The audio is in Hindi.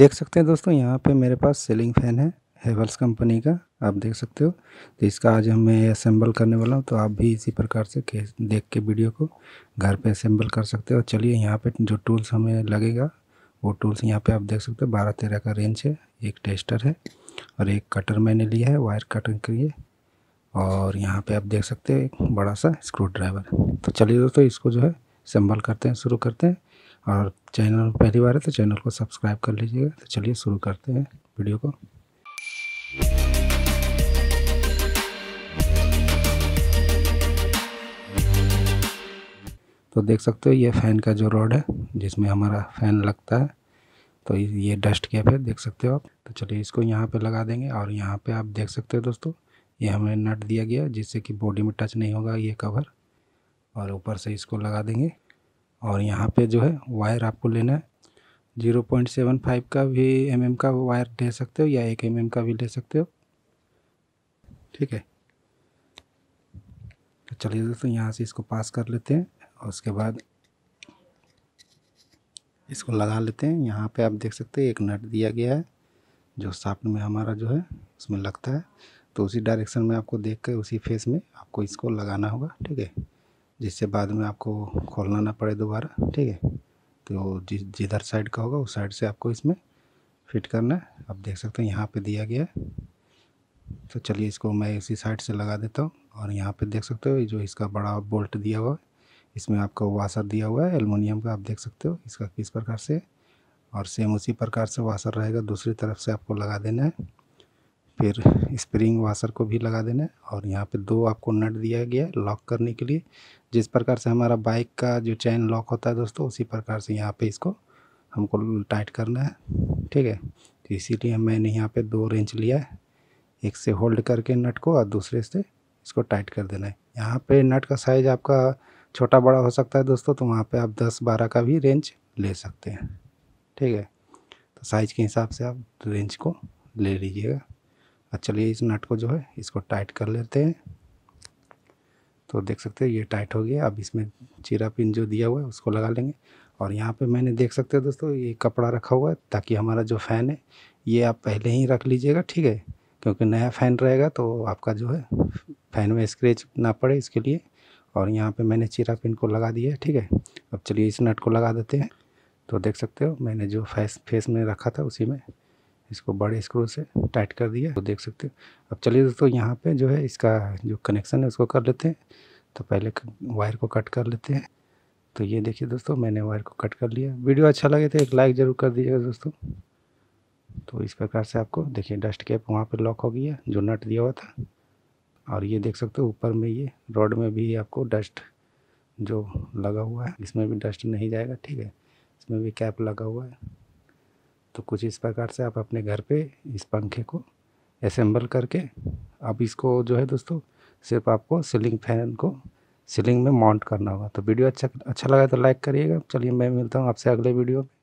देख सकते हैं दोस्तों यहाँ पे मेरे पास सेलिंग फ़ैन है हेवल्स कंपनी का आप देख सकते हो तो इसका आज हम मैं असेंबल करने वाला हूँ तो आप भी इसी प्रकार से देख के वीडियो को घर पे असेंबल कर सकते हो चलिए यहाँ पे जो टूल्स हमें लगेगा वो टूल्स यहाँ पे आप देख सकते हो बारह तेरह का रेंज है एक टेस्टर है और एक कटर मैंने लिया है वायर कटिंग के लिए और यहाँ पर आप देख सकते हो एक बड़ा सा स्क्रू ड्राइवर तो चलिए दोस्तों इसको जो है असेंबल करते हैं शुरू करते हैं और चैनल पहली बार है तो चैनल को सब्सक्राइब कर लीजिएगा तो चलिए शुरू करते हैं वीडियो को तो देख सकते हो ये फ़ैन का जो रॉड है जिसमें हमारा फ़ैन लगता है तो ये डस्ट कैप है देख सकते हो आप तो चलिए इसको यहाँ पे लगा देंगे और यहाँ पे आप देख सकते हो दोस्तों ये हमें नट दिया गया जिससे कि बॉडी में टच नहीं होगा ये कवर और ऊपर से इसको लगा देंगे और यहाँ पे जो है वायर आपको लेना है जीरो पॉइंट सेवन फाइव का भी एम mm का वायर ले सकते हो या एक एम mm का भी ले सकते हो ठीक है तो चलिए दोस्तों यहाँ से इसको पास कर लेते हैं और उसके बाद इसको लगा लेते हैं यहाँ पे आप देख सकते हैं एक नट दिया गया है जो साफ्ट में हमारा जो है उसमें लगता है तो उसी डायरेक्शन में आपको देख कर उसी फेस में आपको इसको लगाना होगा ठीक है जिससे बाद में आपको खोलना ना पड़े दोबारा ठीक है तो जिस जिधर साइड का होगा उस साइड से आपको इसमें फिट करना है आप देख सकते हैं यहाँ पे दिया गया है तो चलिए इसको मैं इसी साइड से लगा देता हूँ और यहाँ पे देख सकते हो जो इसका बड़ा बोल्ट दिया हुआ है इसमें आपका वासर दिया हुआ है एलमोनियम का आप देख सकते हो इसका किस प्रकार से और सेम उसी प्रकार से वासर रहेगा दूसरी तरफ से आपको लगा देना है फिर स्प्रिंग वाशर को भी लगा देना है और यहाँ पे दो आपको नट दिया गया है लॉक करने के लिए जिस प्रकार से हमारा बाइक का जो चैन लॉक होता है दोस्तों उसी प्रकार से यहाँ पे इसको हमको टाइट करना है ठीक है तो इसीलिए मैंने यहाँ पे दो रेंच लिया है एक से होल्ड करके नट को और दूसरे से इसको टाइट कर देना है यहाँ पर नट का साइज़ आपका छोटा बड़ा हो सकता है दोस्तों तो वहाँ पर आप दस बारह का भी रेंज ले सकते हैं ठीक है तो साइज़ के हिसाब से आप रेंज को ले लीजिएगा अब चलिए इस नट को जो है इसको टाइट कर लेते हैं तो देख सकते हैं ये टाइट हो गया अब इसमें चीरा पिन जो दिया हुआ है उसको लगा लेंगे और यहाँ पे मैंने देख सकते हैं दोस्तों ये कपड़ा रखा हुआ है ताकि हमारा जो फ़ैन है ये आप पहले ही रख लीजिएगा ठीक है क्योंकि नया फ़ैन रहेगा तो आपका जो है फ़ैन में स्क्रेच ना पड़े इसके लिए और यहाँ पे मैंने चीरा पिन को लगा दिया है ठीक है अब चलिए इस नट को लगा देते हैं तो देख सकते हो मैंने जो फेस फेस में रखा था उसी में इसको बड़े स्क्रू से टाइट कर दिया तो देख सकते हो अब चलिए दोस्तों यहाँ पे जो है इसका जो कनेक्शन है उसको कर लेते हैं तो पहले वायर को कट कर लेते हैं तो ये देखिए दोस्तों मैंने वायर को कट कर लिया वीडियो अच्छा लगे तो एक लाइक ज़रूर कर दीजिएगा दोस्तों तो इस प्रकार से आपको देखिए डस्ट कैप वहाँ पर लॉक हो गया जो नट दिया हुआ था और ये देख सकते हो ऊपर में ये रोड में भी आपको डस्ट जो लगा हुआ है इसमें भी डस्ट नहीं जाएगा ठीक है इसमें भी कैप लगा हुआ है तो कुछ इस प्रकार से आप अपने घर पे इस पंखे को असेंबल करके आप इसको जो है दोस्तों सिर्फ आपको सीलिंग फैन को सीलिंग में माउंट करना होगा तो वीडियो अच्छा अच्छा लगा तो लाइक करिएगा चलिए मैं मिलता हूँ आपसे अगले वीडियो में